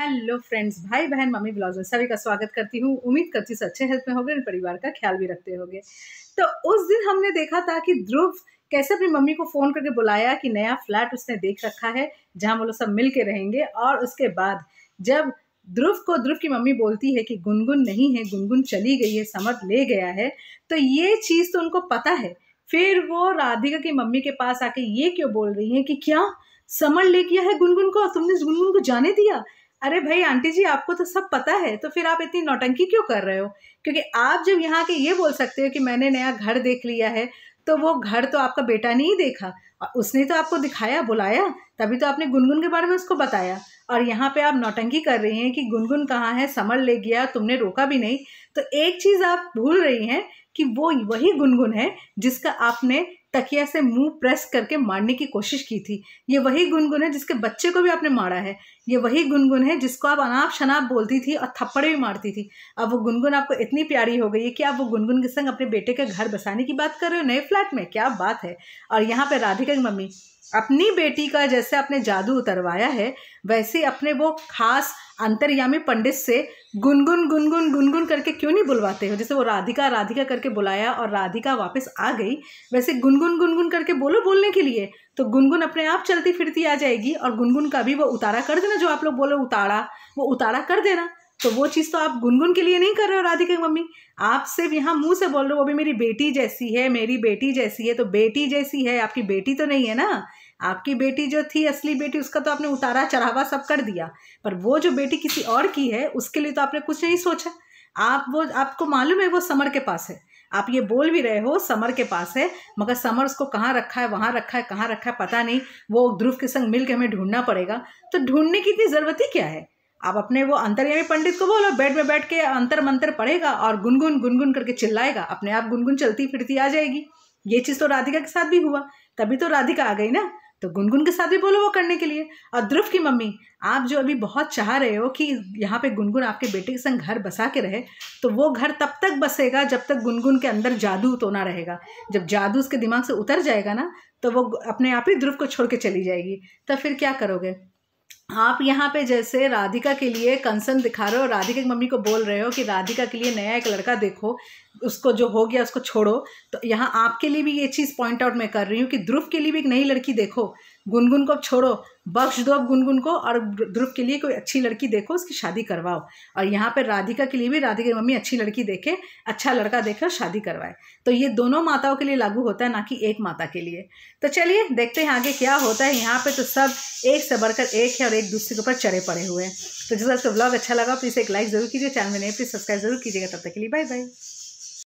hello friends भाई बहन mummy blouse में सभी का स्वागत करती हूँ उम्मीद करती हूँ अच्छे हेल्थ में होंगे और परिवार का ख्याल भी रखते होंगे तो उस दिन हमने देखा था कि ध्रुव कैसे अपनी मम्मी को फ़ोन करके बुलाया कि नया फ्लैट उसने देख रखा है जहाँ वो लोग सब मिल के रहेंगे और उसके बाद जब ध्रुव को ध्रुव की मम्मी बोलती है कि गुनगुन नहीं है गुनगुन चली गई है समर ले गया है तो ये चीज़ तो उनको पता है फिर वो राधिका की मम्मी के पास आके ये क्यों बोल रही है कि क्या समर ले गया है गुनगुन को तुमने गुनगुन को जाने दिया अरे भाई आंटी जी आपको तो सब पता है तो फिर आप इतनी नौटंकी क्यों कर रहे हो क्योंकि आप जब यहाँ के ये बोल सकते हो कि मैंने नया घर देख लिया है तो वो घर तो आपका बेटा नहीं देखा उसने तो आपको दिखाया बुलाया तभी तो आपने गुनगुन के बारे में उसको बताया और यहाँ पे आप नौटंकी कर रही हैं कि गुनगुन कहाँ है समर ले गया तुमने रोका भी नहीं तो एक चीज़ आप भूल रही हैं कि वो वही गुनगुन है जिसका आपने तकिया से मुंह प्रेस करके मारने की कोशिश की थी ये वही गुनगुन है जिसके बच्चे को भी आपने मारा है ये वही गुनगुन है जिसको आप अनाप शनाप बोलती थी और थप्पड़े भी मारती थी अब वो गुनगुन आपको इतनी प्यारी हो गई है कि आप वो गुनगुन के संग अपने बेटे के घर बसाने की बात कर रहे हो नए फ्लैट में क्या बात है और यहाँ पर राधे ठीक है मम्मी अपनी बेटी का जैसे आपने जादू उतरवाया है वैसे अपने वो खास अंतर्यामी पंडित से गुनगुन गुनगुन गुनगुन करके क्यों नहीं बुलवाते हो जैसे वो राधिका राधिका करके बुलाया और राधिका वापस आ गई वैसे गुनगुन गुनगुन करके बोलो बोलने के लिए तो गुनगुन अपने आप चलती फिरती आ जाएगी और गुनगुन का भी वो उतारा कर देना जो आप लोग बोलो उतारा वो उतारा कर देना तो वो चीज़ तो आप गुनगुन के लिए नहीं कर रहे हो राधिका की मम्मी आप सिर्फ यहाँ मुंह से बोल रहे हो वो भी मेरी बेटी जैसी है मेरी बेटी जैसी है तो बेटी जैसी है आपकी बेटी तो नहीं है ना आपकी बेटी जो थी असली बेटी उसका तो आपने उतारा चढ़ावा सब कर दिया पर वो जो बेटी किसी और की है उसके लिए तो आपने कुछ नहीं सोचा आप वो आपको मालूम है वो समर के पास है आप ये बोल भी रहे हो समर के पास है मगर समर उसको कहाँ रखा है वहाँ रखा है कहाँ रखा है पता नहीं वो ध्रुव के संग मिल के हमें ढूंढना पड़ेगा तो ढूंढने की इतनी ज़रूरत ही क्या है आप अपने वो अंतर्यामी पंडित को बोलो बेड में बैठ के अंतर मंतर पढ़ेगा और गुनगुन गुनगुन करके चिल्लाएगा अपने आप गुनगुन चलती फिरती आ जाएगी ये चीज़ तो राधिका के साथ भी हुआ तभी तो राधिका आ गई ना तो गुनगुन के साथ भी बोलो वो करने के लिए और ध्रुव की मम्मी आप जो अभी बहुत चाह रहे हो कि यहाँ पे गुनगुन आपके बेटे के संग घर बसा के रहे तो वो घर तब तक बसेगा जब तक गुनगुन के अंदर जादू तो ना रहेगा जब जादू उसके दिमाग से उतर जाएगा ना तो वो अपने आप ही ध्रुव को छोड़ के चली जाएगी तो फिर क्या करोगे आप यहाँ पे जैसे राधिका के लिए कंसर्न दिखा रहे हो राधिका की मम्मी को बोल रहे हो कि राधिका के लिए नया एक लड़का देखो उसको जो हो गया उसको छोड़ो तो यहाँ आपके लिए भी ये चीज़ पॉइंट आउट मैं कर रही हूँ कि ध्रुव के लिए भी एक नई लड़की देखो गुनगुन को अब छोड़ो बख्श दो अब गुनगुन को और ध्रुव के लिए कोई अच्छी लड़की देखो उसकी शादी करवाओ और यहाँ पर राधिका के लिए भी राधिका की मम्मी अच्छी लड़की देखे अच्छा लड़का देखे और शादी करवाए तो ये दोनों माताओं के लिए लागू होता है ना कि एक माता के लिए तो चलिए देखते हैं आगे क्या होता है यहाँ पर तो सब एक से बढ़कर एक है और एक एक दूसरे के ऊपर चढ़े पड़े हुए हैं तो जैसे आपको ब्लॉग अच्छा लगा प्लीज़ एक लाइक ज़रूर कीजिए चैनल में नहीं प्लीज़ सब्सक्राइब जरूर कीजिएगा तब तक के लिए बाय बाय